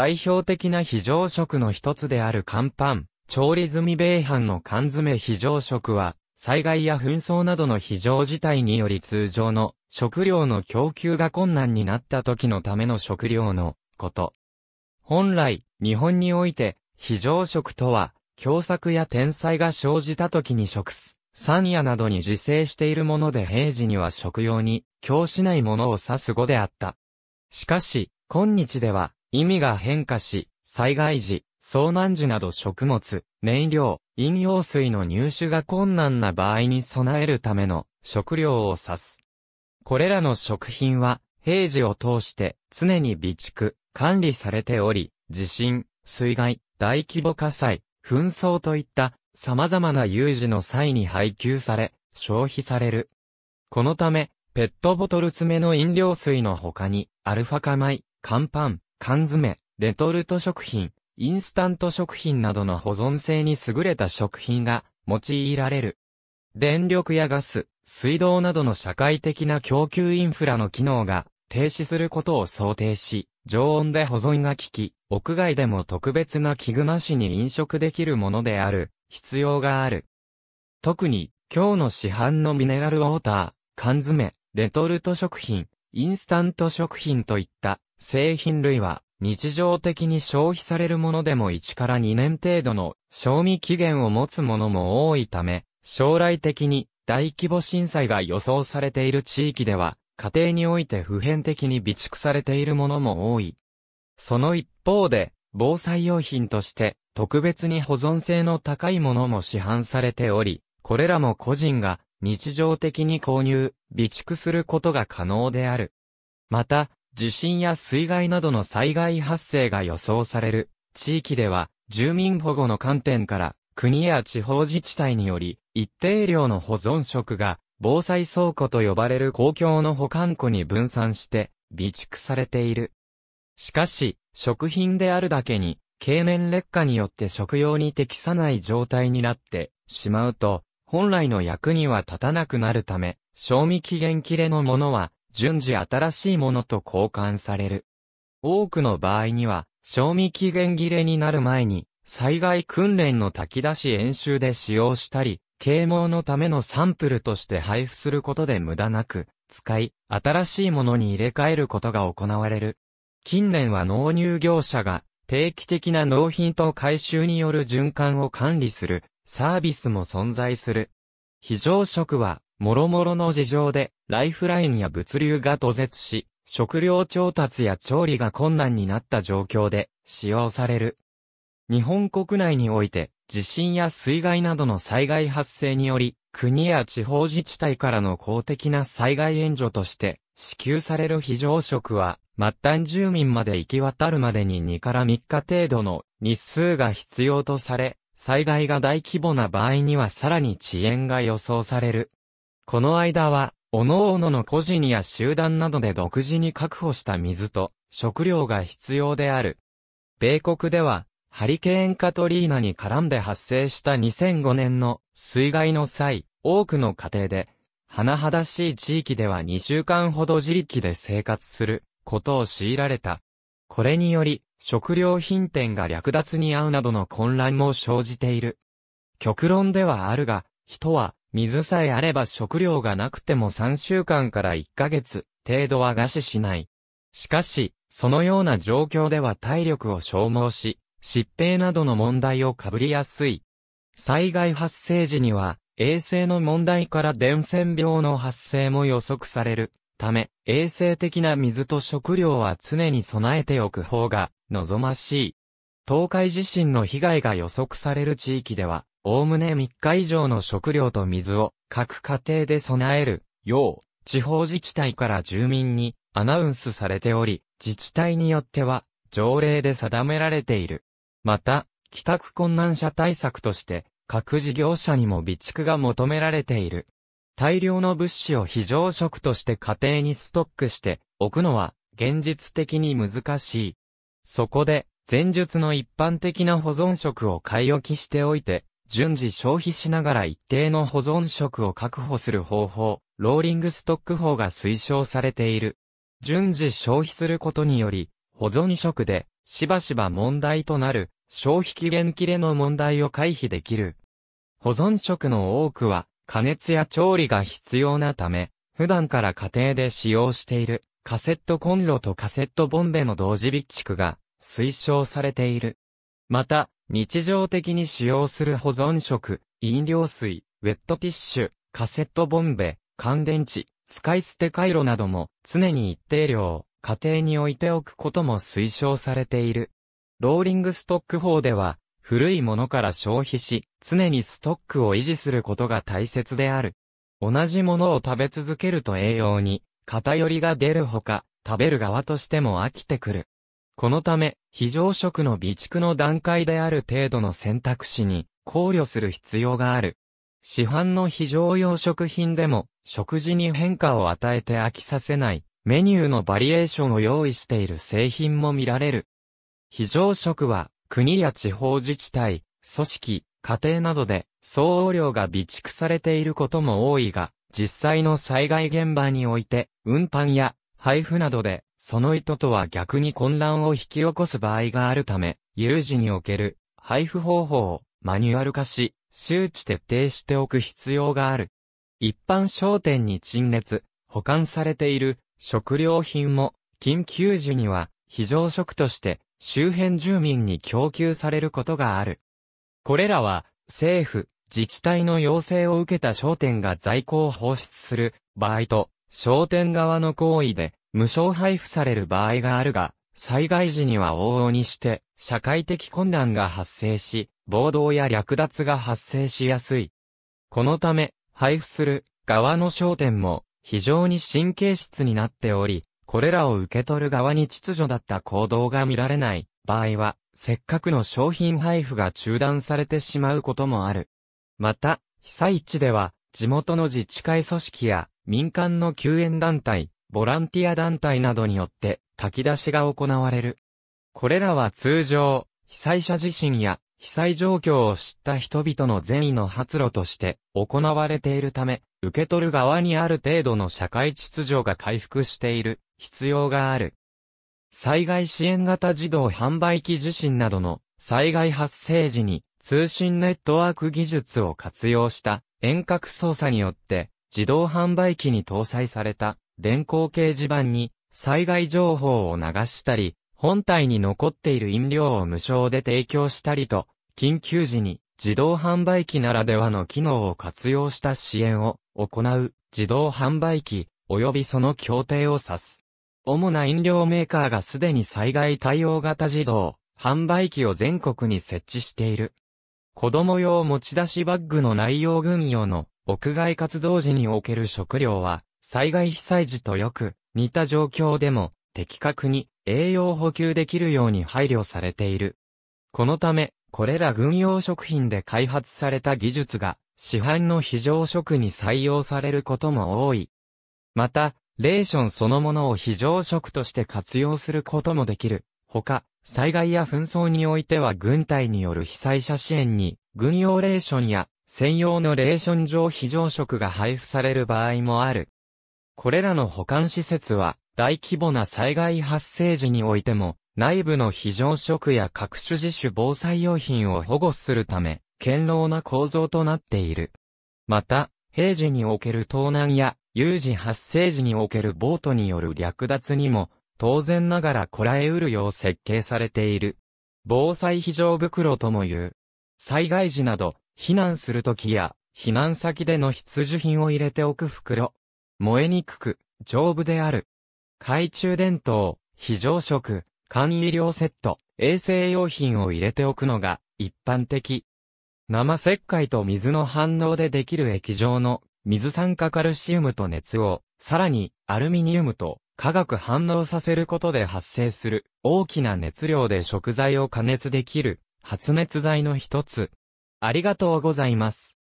代表的な非常食の一つである乾パン、調理済み米飯の缶詰非常食は、災害や紛争などの非常事態により通常の食料の供給が困難になった時のための食料のこと。本来、日本において、非常食とは、凶作や天災が生じた時に食す。山野などに自生しているもので平時には食用に、供しないものを指す語であった。しかし、今日では、意味が変化し、災害時、遭難時など食物、燃料、飲用水の入手が困難な場合に備えるための食料を指す。これらの食品は平時を通して常に備蓄、管理されており、地震、水害、大規模火災、紛争といった様々な有事の際に配給され、消費される。このため、ペットボトル詰めの飲料水の他に、アルファ化米、乾パン、缶詰、レトルト食品、インスタント食品などの保存性に優れた食品が用いられる。電力やガス、水道などの社会的な供給インフラの機能が停止することを想定し、常温で保存が効き、屋外でも特別な器具なしに飲食できるものである、必要がある。特に、今日の市販のミネラルウォーター、缶詰、レトルト食品、インスタント食品といった製品類は日常的に消費されるものでも1から2年程度の賞味期限を持つものも多いため、将来的に大規模震災が予想されている地域では、家庭において普遍的に備蓄されているものも多い。その一方で、防災用品として特別に保存性の高いものも市販されており、これらも個人が日常的に購入、備蓄することが可能である。また、地震や水害などの災害発生が予想される地域では、住民保護の観点から、国や地方自治体により、一定量の保存食が、防災倉庫と呼ばれる公共の保管庫に分散して、備蓄されている。しかし、食品であるだけに、経年劣化によって食用に適さない状態になってしまうと、本来の役には立たなくなるため、賞味期限切れのものは、順次新しいものと交換される。多くの場合には、賞味期限切れになる前に、災害訓練の炊き出し演習で使用したり、啓蒙のためのサンプルとして配布することで無駄なく、使い、新しいものに入れ替えることが行われる。近年は納入業者が定期的な納品と回収による循環を管理するサービスも存在する。非常食は、諸々の事情で、ライフラインや物流が途絶し、食料調達や調理が困難になった状況で、使用される。日本国内において、地震や水害などの災害発生により、国や地方自治体からの公的な災害援助として、支給される非常食は、末端住民まで行き渡るまでに2から3日程度の日数が必要とされ、災害が大規模な場合にはさらに遅延が予想される。この間は、各々の個人や集団などで独自に確保した水と食料が必要である。米国では、ハリケーンカトリーナに絡んで発生した2005年の水害の際、多くの家庭で、甚だしい地域では2週間ほど自力で生活することを強いられた。これにより、食料品店が略奪に遭うなどの混乱も生じている。極論ではあるが、人は、水さえあれば食料がなくても3週間から1ヶ月、程度は餓死しない。しかし、そのような状況では体力を消耗し、疾病などの問題をかぶりやすい。災害発生時には、衛生の問題から伝染病の発生も予測される。ため、衛生的な水と食料は常に備えておく方が望ましい。東海地震の被害が予測される地域では、おおむね3日以上の食料と水を各家庭で備えるよう、地方自治体から住民にアナウンスされており、自治体によっては条例で定められている。また、帰宅困難者対策として、各事業者にも備蓄が求められている。大量の物資を非常食として家庭にストックしておくのは現実的に難しい。そこで、前述の一般的な保存食を買い置きしておいて、順次消費しながら一定の保存食を確保する方法、ローリングストック法が推奨されている。順次消費することにより、保存食で、しばしば問題となる、消費期限切れの問題を回避できる。保存食の多くは、加熱や調理が必要なため、普段から家庭で使用しているカセットコンロとカセットボンベの同時備蓄が推奨されている。また、日常的に使用する保存食、飲料水、ウェットティッシュ、カセットボンベ、乾電池、使い捨て回路なども常に一定量、家庭に置いておくことも推奨されている。ローリングストック法では、古いものから消費し、常にストックを維持することが大切である。同じものを食べ続けると栄養に偏りが出るほか、食べる側としても飽きてくる。このため、非常食の備蓄の段階である程度の選択肢に考慮する必要がある。市販の非常用食品でも、食事に変化を与えて飽きさせない、メニューのバリエーションを用意している製品も見られる。非常食は、国や地方自治体、組織、家庭などで、総雨量が備蓄されていることも多いが、実際の災害現場において、運搬や配布などで、その意図とは逆に混乱を引き起こす場合があるため、有事における配布方法をマニュアル化し、周知徹底しておく必要がある。一般商店に陳列、保管されている食料品も、緊急時には非常食として周辺住民に供給されることがある。これらは、政府、自治体の要請を受けた商店が在庫を放出する場合と、商店側の行為で無償配布される場合があるが、災害時には往々にして、社会的困難が発生し、暴動や略奪が発生しやすい。このため、配布する側の商店も非常に神経質になっており、これらを受け取る側に秩序だった行動が見られない場合は、せっかくの商品配布が中断されてしまうこともある。また、被災地では、地元の自治会組織や民間の救援団体、ボランティア団体などによって炊き出しが行われる。これらは通常、被災者自身や被災状況を知った人々の善意の発露として行われているため、受け取る側にある程度の社会秩序が回復している必要がある。災害支援型自動販売機受信などの災害発生時に通信ネットワーク技術を活用した遠隔操作によって自動販売機に搭載された電光掲示板に災害情報を流したり、本体に残っている飲料を無償で提供したりと、緊急時に自動販売機ならではの機能を活用した支援を行う自動販売機及びその協定を指す。主な飲料メーカーがすでに災害対応型自動、販売機を全国に設置している。子供用持ち出しバッグの内容軍用の屋外活動時における食料は、災害被災時とよく似た状況でも的確に栄養補給できるように配慮されている。このため、これら軍用食品で開発された技術が市販の非常食に採用されることも多い。また、レーションそのものを非常食として活用することもできる。他、災害や紛争においては軍隊による被災者支援に、軍用レーションや専用のレーション上非常食が配布される場合もある。これらの保管施設は、大規模な災害発生時においても、内部の非常食や各種自主防災用品を保護するため、堅牢な構造となっている。また、平時における盗難や有事発生時におけるボートによる略奪にも、当然ながらこらえうるよう設計されている。防災非常袋とも言う。災害時など、避難するときや、避難先での必需品を入れておく袋。燃えにくく、丈夫である。懐中電灯、非常食、簡易量セット、衛生用品を入れておくのが一般的。生石灰と水の反応でできる液状の水酸化カルシウムと熱を、さらにアルミニウムと化学反応させることで発生する大きな熱量で食材を加熱できる発熱剤の一つ。ありがとうございます。